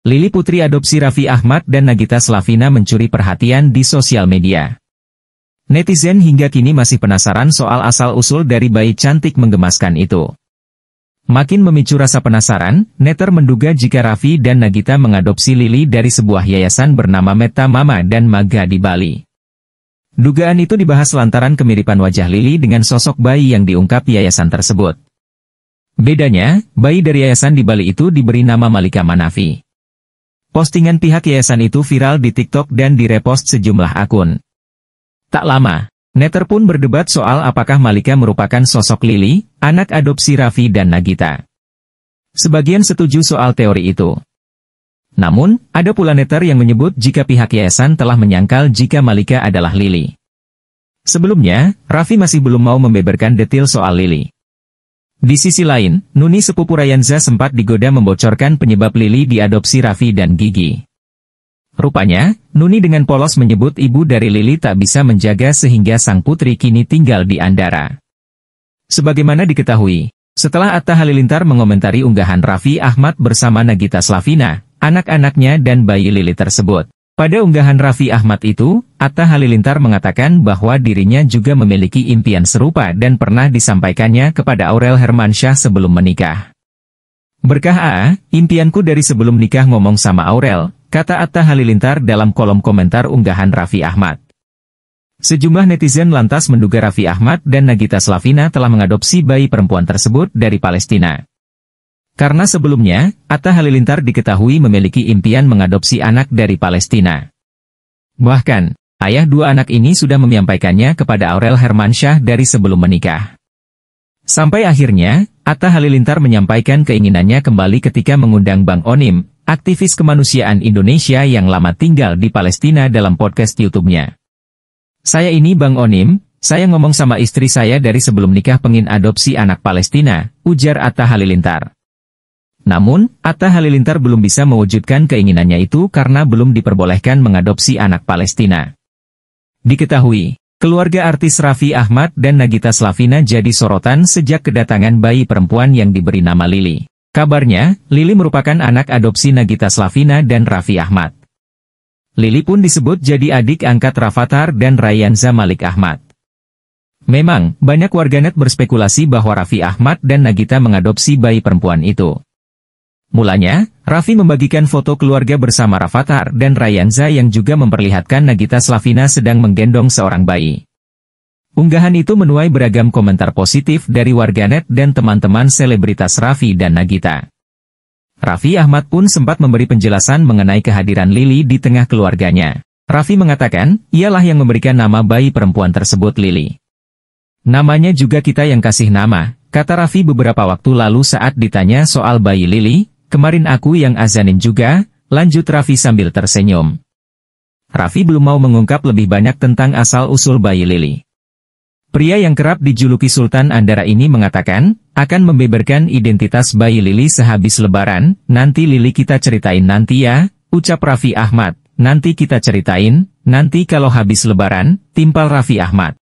Lili putri adopsi Raffi Ahmad dan Nagita Slavina mencuri perhatian di sosial media. Netizen hingga kini masih penasaran soal asal-usul dari bayi cantik menggemaskan itu. Makin memicu rasa penasaran, Netter menduga jika Raffi dan Nagita mengadopsi Lili dari sebuah yayasan bernama Meta Mama dan Maga di Bali. Dugaan itu dibahas lantaran kemiripan wajah Lili dengan sosok bayi yang diungkap yayasan tersebut. Bedanya, bayi dari yayasan di Bali itu diberi nama Malika Manafi. Postingan pihak yayasan itu viral di TikTok dan direpost sejumlah akun. Tak lama, Netter pun berdebat soal apakah Malika merupakan sosok Lili, anak adopsi Raffi dan Nagita. Sebagian setuju soal teori itu. Namun, ada pula Netter yang menyebut jika pihak yayasan telah menyangkal jika Malika adalah Lili. Sebelumnya, Raffi masih belum mau membeberkan detail soal Lili. Di sisi lain, Nuni sepupu Rayanza sempat digoda membocorkan penyebab Lili diadopsi Raffi dan Gigi. Rupanya, Nuni dengan polos menyebut ibu dari Lili tak bisa menjaga sehingga sang putri kini tinggal di Andara. Sebagaimana diketahui, setelah Atta Halilintar mengomentari unggahan Raffi Ahmad bersama Nagita Slavina, anak-anaknya dan bayi Lili tersebut. Pada unggahan Raffi Ahmad itu, Atta Halilintar mengatakan bahwa dirinya juga memiliki impian serupa dan pernah disampaikannya kepada Aurel Hermansyah sebelum menikah. Berkah A, impianku dari sebelum nikah ngomong sama Aurel, kata Atta Halilintar dalam kolom komentar unggahan Raffi Ahmad. Sejumlah netizen lantas menduga Raffi Ahmad dan Nagita Slavina telah mengadopsi bayi perempuan tersebut dari Palestina. Karena sebelumnya, Atta Halilintar diketahui memiliki impian mengadopsi anak dari Palestina. Bahkan, Ayah dua anak ini sudah menyampaikannya kepada Aurel Hermansyah dari sebelum menikah. Sampai akhirnya, Atta Halilintar menyampaikan keinginannya kembali ketika mengundang Bang Onim, aktivis kemanusiaan Indonesia yang lama tinggal di Palestina dalam podcast YouTube-nya. Saya ini Bang Onim, saya ngomong sama istri saya dari sebelum nikah pengin adopsi anak Palestina, ujar Atta Halilintar. Namun, Atta Halilintar belum bisa mewujudkan keinginannya itu karena belum diperbolehkan mengadopsi anak Palestina. Diketahui, keluarga artis Raffi Ahmad dan Nagita Slavina jadi sorotan sejak kedatangan bayi perempuan yang diberi nama Lili. Kabarnya, Lili merupakan anak adopsi Nagita Slavina dan Raffi Ahmad. Lili pun disebut jadi adik angkat Rafathar dan Rayanza Malik Ahmad. Memang, banyak warganet berspekulasi bahwa Raffi Ahmad dan Nagita mengadopsi bayi perempuan itu. Mulanya, Raffi membagikan foto keluarga bersama Rafathar dan Rayanza yang juga memperlihatkan Nagita Slavina sedang menggendong seorang bayi. Unggahan itu menuai beragam komentar positif dari warganet dan teman-teman selebritas Raffi dan Nagita. Raffi Ahmad pun sempat memberi penjelasan mengenai kehadiran Lili di tengah keluarganya. Raffi mengatakan, ialah yang memberikan nama bayi perempuan tersebut Lili. Namanya juga kita yang kasih nama, kata Raffi beberapa waktu lalu saat ditanya soal bayi Lili, Kemarin aku yang azanin juga, lanjut Raffi sambil tersenyum. Raffi belum mau mengungkap lebih banyak tentang asal-usul bayi Lili. Pria yang kerap dijuluki Sultan Andara ini mengatakan, akan membeberkan identitas bayi Lili sehabis lebaran, nanti Lili kita ceritain nanti ya, ucap Raffi Ahmad, nanti kita ceritain, nanti kalau habis lebaran, timpal Raffi Ahmad.